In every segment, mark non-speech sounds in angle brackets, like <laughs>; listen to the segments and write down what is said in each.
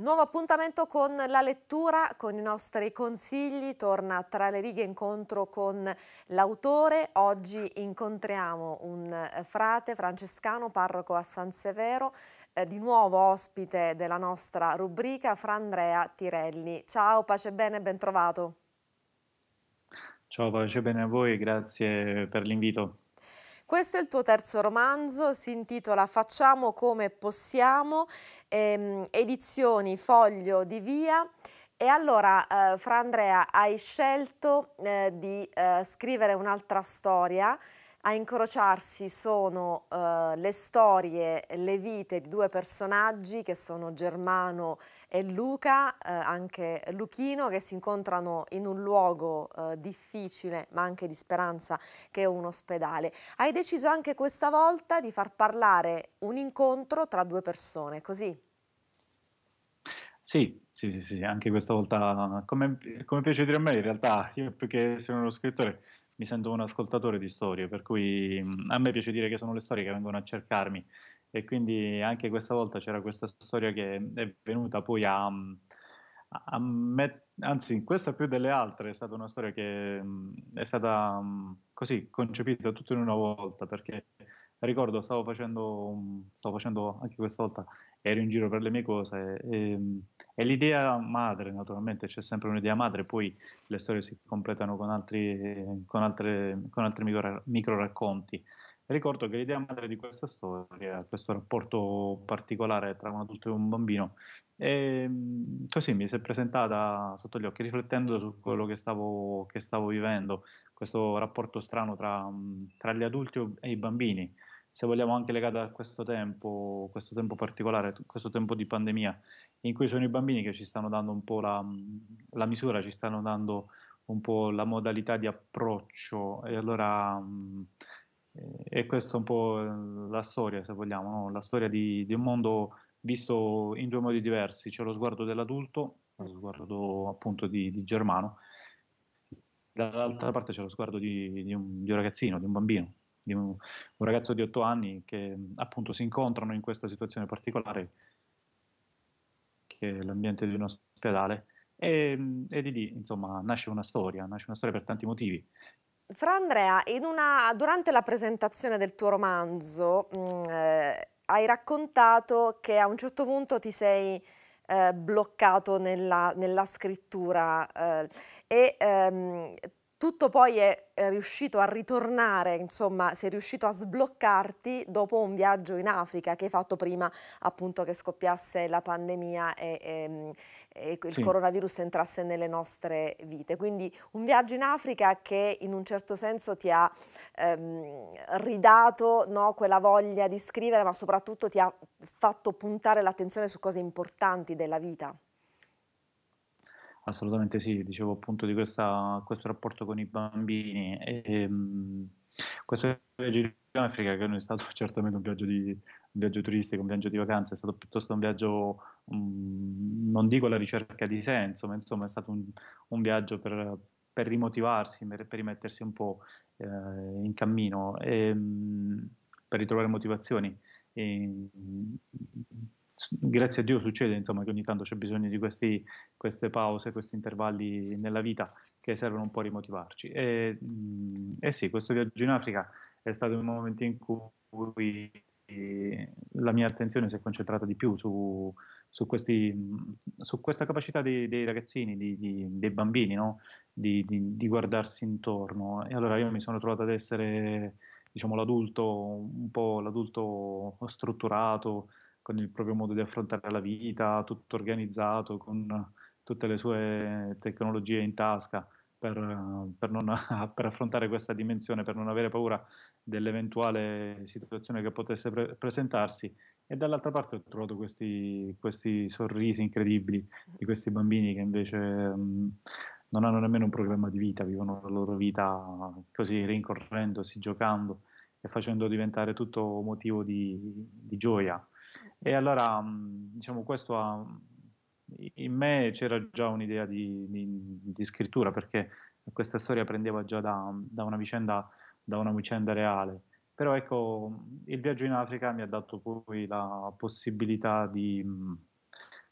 Nuovo appuntamento con la lettura, con i nostri consigli, torna tra le righe incontro con l'autore. Oggi incontriamo un eh, frate francescano, parroco a San Severo, eh, di nuovo ospite della nostra rubrica, Fra Andrea Tirelli. Ciao, pace bene, ben trovato. Ciao, pace bene a voi, grazie per l'invito. Questo è il tuo terzo romanzo, si intitola Facciamo come possiamo, ehm, edizioni Foglio di Via. E allora, eh, Fra Andrea, hai scelto eh, di eh, scrivere un'altra storia a incrociarsi sono eh, le storie, le vite di due personaggi che sono Germano e Luca, eh, anche Luchino, che si incontrano in un luogo eh, difficile ma anche di speranza che è un ospedale. Hai deciso anche questa volta di far parlare un incontro tra due persone, così? Sì, sì, sì, sì, anche questa volta, come, come piace dire a me, in realtà, io più che essere uno scrittore, mi sento un ascoltatore di storie, per cui mm, a me piace dire che sono le storie che vengono a cercarmi e quindi anche questa volta c'era questa storia che è venuta poi a, mm, a met- anzi questa più delle altre è stata una storia che mm, è stata così concepita tutto in una volta perché ricordo stavo facendo, stavo facendo anche questa volta, ero in giro per le mie cose e, ehm, e l'idea madre naturalmente, c'è sempre un'idea madre, poi le storie si completano con altri, con altre, con altri micro, micro racconti. Ricordo che l'idea madre di questa storia, questo rapporto particolare tra un adulto e un bambino, è ehm, così mi si è presentata sotto gli occhi, riflettendo su quello che stavo, che stavo vivendo, questo rapporto strano tra, tra, gli adulti e i bambini, se vogliamo anche legato a questo tempo, questo tempo particolare, questo tempo di pandemia, in cui sono i bambini che ci stanno dando un po' la, la misura, ci stanno dando un po' la modalità di approccio e allora eh, e questa è un po' la storia, se vogliamo, no? la storia di, di, un mondo visto in due modi diversi. C'è lo sguardo dell'adulto, lo sguardo appunto di, di Germano, dall'altra parte c'è lo sguardo di, di un, un, ragazzino, di un bambino, di un, un ragazzo di otto anni che appunto si incontrano in questa situazione particolare che è l'ambiente di un ospedale. E, e, di lì, insomma, nasce una storia, nasce una storia per tanti motivi. Fra Andrea, una, durante la presentazione del tuo romanzo mh, mm, eh, hai raccontato che a un certo punto ti sei eh, bloccato nella, nella scrittura eh, e ehm, tutto poi è, riuscito a ritornare, insomma, sei riuscito a sbloccarti dopo un viaggio in Africa che hai fatto prima appunto che scoppiasse la pandemia e, e, ehm, e il sì. coronavirus entrasse nelle nostre vite. Quindi un viaggio in Africa che in un certo senso ti ha ehm, ridato no, quella voglia di scrivere, ma soprattutto ti ha fatto puntare l'attenzione su cose importanti della vita. Assolutamente sì, dicevo appunto di questa, questo rapporto con i bambini. E, e, ehm, questo viaggio in Africa, che non è stato <laughs> certamente un viaggio, di, un viaggio turistico, un viaggio di vacanza, è stato piuttosto un viaggio, um, non dico la ricerca di senso, ma insomma è stato un, un viaggio per, per, rimotivarsi, per, per rimettersi un po' eh, in cammino, e, um, per ritrovare motivazioni. E, ehm, grazie a Dio succede insomma, che ogni tanto c'è bisogno di questi, queste pause, questi intervalli nella vita che servono un po' a rimotivarci. E, mm, eh sì, questo viaggio in Africa è stato un momento in cui eh, la mia attenzione si è concentrata di più su, su, questi, mm, su questa capacità dei, dei ragazzini, di, di, dei bambini, no? di, di, guardarsi intorno. E allora io mi sono trovato ad essere diciamo, l'adulto, un po' l'adulto strutturato, con il proprio modo di affrontare la vita, tutto organizzato, con tutte le sue tecnologie in tasca per, per, non, <laughs> per affrontare questa dimensione, per non avere paura dell'eventuale situazione che potesse pre- presentarsi. E dall'altra parte ho trovato questi, questi, sorrisi incredibili di questi bambini che invece... Mh, mm, non hanno nemmeno un programma di vita, vivono la loro vita così rincorrendosi, giocando e facendo diventare tutto motivo di, di gioia. E allora, mhmm, diciamo, questo ha, mhmm, in me c'era già un'idea di, di, di scrittura, perché questa storia prendeva già da, da, una vicenda, da, una vicenda, reale. Però ecco, il viaggio in Africa mi ha dato poi la possibilità di, mhmm,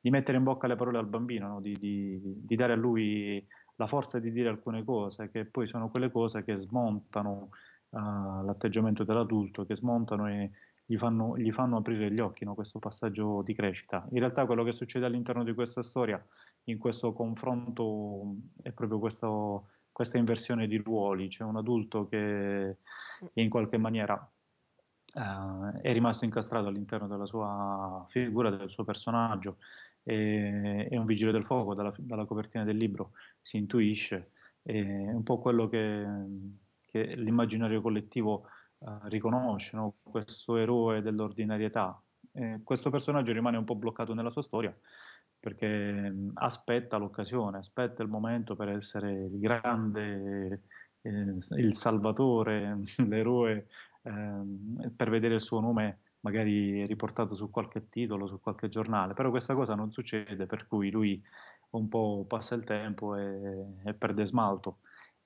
di mettere in bocca le parole al bambino, no? di, di dare a lui la forza di dire alcune cose, che poi sono quelle cose che smontano Uh, l'atteggiamento dell'adulto che smontano e, gli fanno, gli fanno aprire gli occhi, no? questo passaggio di crescita. In realtà quello che succede all'interno di questa storia, in questo confronto, è proprio questo, questa inversione di ruoli, c'è cioè un adulto che mm. in qualche maniera eh, è rimasto incastrato all'interno della sua figura, del suo personaggio, è un vigile del fuoco, dalla, dalla copertina del libro si intuisce, è un po' quello che, che l'immaginario collettivo eh, riconosce no? questo eroe dell'ordinarietà. Eh, questo personaggio rimane un po' bloccato nella sua storia perché mh, mm, aspetta l'occasione, aspetta il momento per essere il grande, eh, il salvatore, <laughs> l'eroe, eh, per vedere il suo nome magari riportato su qualche titolo, su qualche giornale, però questa cosa non succede, per cui lui un po' passa il tempo e, e perde smalto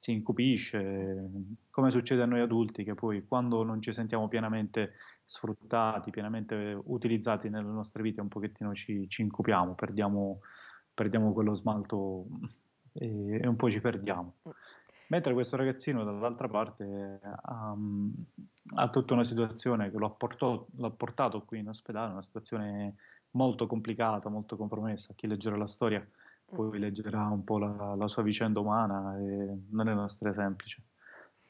si incupisce, come succede a noi adulti che poi quando non ci sentiamo pienamente sfruttati, pienamente utilizzati nelle nostre vite, un pochettino ci, ci incupiamo, perdiamo, perdiamo, quello smalto e, e, un po' ci perdiamo. Mm. Mentre questo ragazzino dall'altra parte um, ha tutta una situazione che lo ha, portato, l'ha portato qui in ospedale, una situazione molto complicata, molto compromessa, chi leggerà la storia poi leggerà un po' la, la, sua vicenda umana e non è una storia semplice.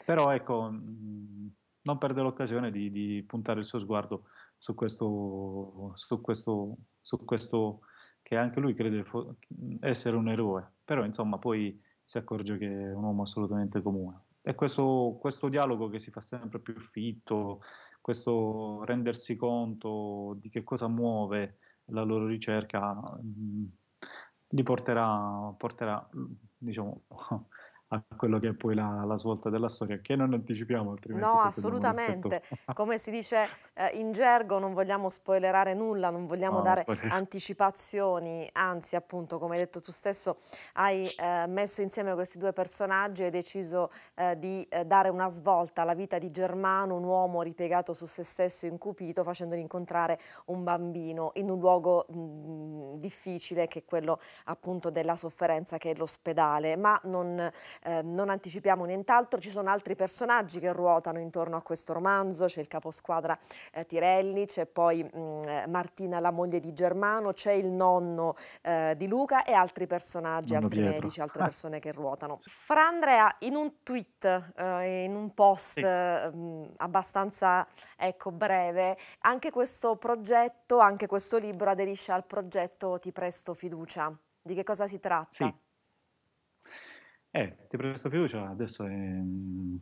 Però ecco, mm, non perde l'occasione di, di puntare il suo sguardo su questo, su questo, su questo che anche lui crede fo- essere un eroe, però insomma poi si accorge che è un uomo assolutamente comune. E questo, questo dialogo che si fa sempre più fitto, questo rendersi conto di che cosa muove la loro ricerca, mh, mm, li porterà, porterà mm, diciamo, a quello che è poi la, la, svolta della storia, che non anticipiamo altrimenti. No, assolutamente. <laughs> Come si dice eh, in gergo, non vogliamo spoilerare nulla, non vogliamo no, dare spoiler. anticipazioni, anzi, appunto, come hai detto tu stesso, hai eh, messo insieme questi due personaggi e hai deciso eh, di eh, dare una svolta alla vita di Germano, un uomo ripiegato su se stesso, incupito, facendogli incontrare un bambino in un luogo mh, mm, difficile che è quello appunto della sofferenza che è l'ospedale, ma non Ehm, non anticipiamo nient'altro, ci sono altri personaggi che ruotano intorno a questo romanzo, c'è il caposquadra eh, Tirelli, c'è poi mh, mm, eh, Martina la moglie di Germano, c'è il nonno eh, di Luca e altri personaggi, nonno altri Pietro. medici, altre ah. persone che ruotano. Fra Andrea, in un tweet, eh, in un post sì. mh, eh, mm, abbastanza ecco, breve, anche questo progetto, anche questo libro aderisce al progetto Ti presto fiducia. Di che cosa si tratta? Sì. Eh, ti presto fiducia, adesso è, mm,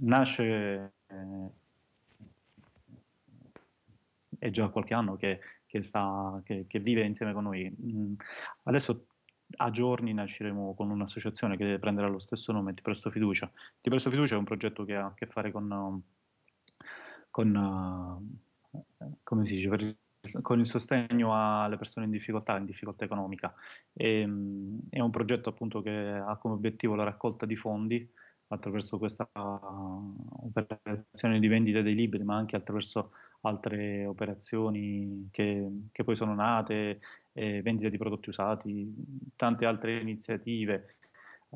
nasce, eh, è già qualche anno che, che, sta, che, che, vive insieme con noi. Mm, adesso a giorni nasceremo con un'associazione che prenderà lo stesso nome, Ti presto fiducia. Ti presto fiducia è un progetto che ha a che fare con, con eh, come si dice, con il sostegno alle persone in difficoltà, in difficoltà economica. E, ehm, è un progetto appunto che ha come obiettivo la raccolta di fondi attraverso questa uh, operazione di vendita dei libri, ma anche attraverso altre operazioni che, che poi sono nate, eh, vendita di prodotti usati, tante altre iniziative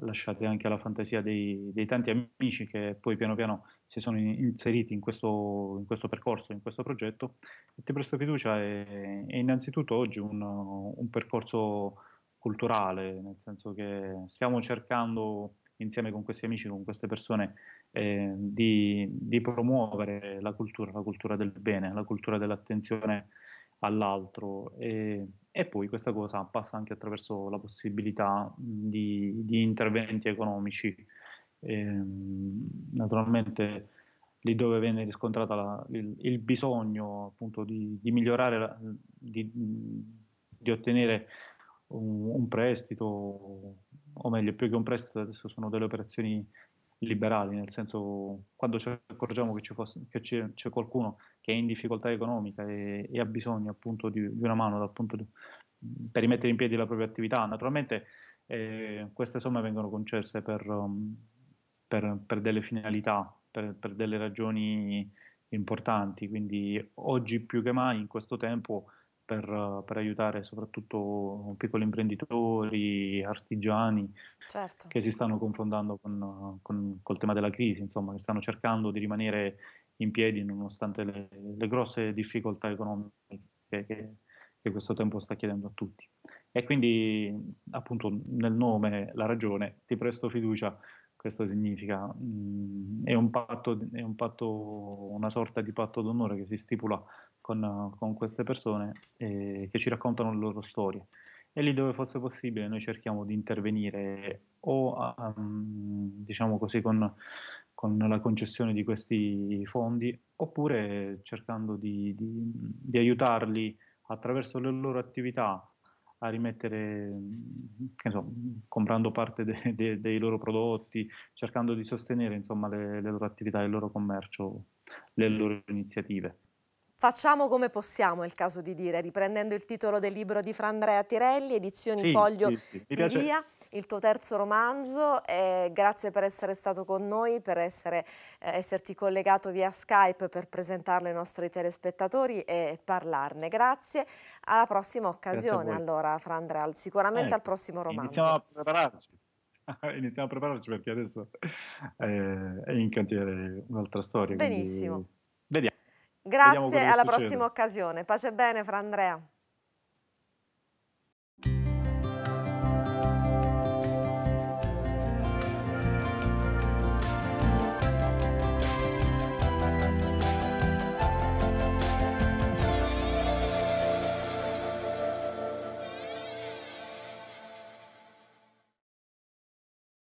lasciate anche alla fantasia dei, dei, tanti amici che poi piano piano si sono inseriti in questo, in questo percorso, in questo progetto. E Te Presto Fiducia è, è innanzitutto oggi un, un, percorso culturale, nel senso che stiamo cercando insieme con questi amici, con queste persone, eh, di, di, promuovere la cultura, la cultura del bene, la cultura dell'attenzione all'altro. E, cui questa cosa passa anche attraverso la possibilità mhmm, di, di interventi economici. E, ehm, naturalmente lì dove viene riscontrato la, il, il, bisogno appunto di, di migliorare, di, di ottenere un, un, prestito, o meglio più che un prestito adesso sono delle operazioni liberali, nel senso quando ci accorgiamo che, ci fosse, che c'è, c'è, qualcuno che è in difficoltà economica e, e ha bisogno appunto di, di una mano di, per rimettere in piedi la propria attività, naturalmente eh, queste somme vengono concesse per, um, per, per delle finalità, per, per, delle ragioni importanti, quindi oggi più che mai in questo tempo per, per, aiutare soprattutto piccoli imprenditori, artigiani certo. che si stanno confrontando con, con, col tema della crisi, insomma, che stanno cercando di rimanere in piedi nonostante le, le grosse difficoltà economiche che, che, questo tempo sta chiedendo a tutti. E quindi, appunto, nel nome, la ragione, ti presto fiducia. Questo significa, mh, mm, è, un patto, è un patto, una sorta di patto d'onore che si stipula con, con queste persone eh, che ci raccontano le loro storie. E lì dove fosse possibile noi cerchiamo di intervenire o um, diciamo così con, con, la concessione di questi fondi oppure cercando di, di, di aiutarli attraverso le loro attività a rimettere, so, comprando parte de, de, dei loro prodotti, cercando di sostenere insomma, le, le loro attività, il loro commercio, le loro iniziative. Facciamo come possiamo, è il caso di dire, riprendendo il titolo del libro di Frandrea Tirelli, edizioni sì, Foglio sì, sì. di Via, il tuo terzo romanzo. Eh, grazie per essere stato con noi, per essere, eh, esserti collegato via Skype per presentarlo ai nostri telespettatori e parlarne. Grazie, alla prossima occasione allora Frandrea, sicuramente eh, al prossimo romanzo. Iniziamo a prepararci. <laughs> iniziamo a prepararci perché adesso eh, è in cantiere un'altra storia. Benissimo. Quindi... Grazie, alla succede. prossima occasione. Pace e bene, Fra Andrea.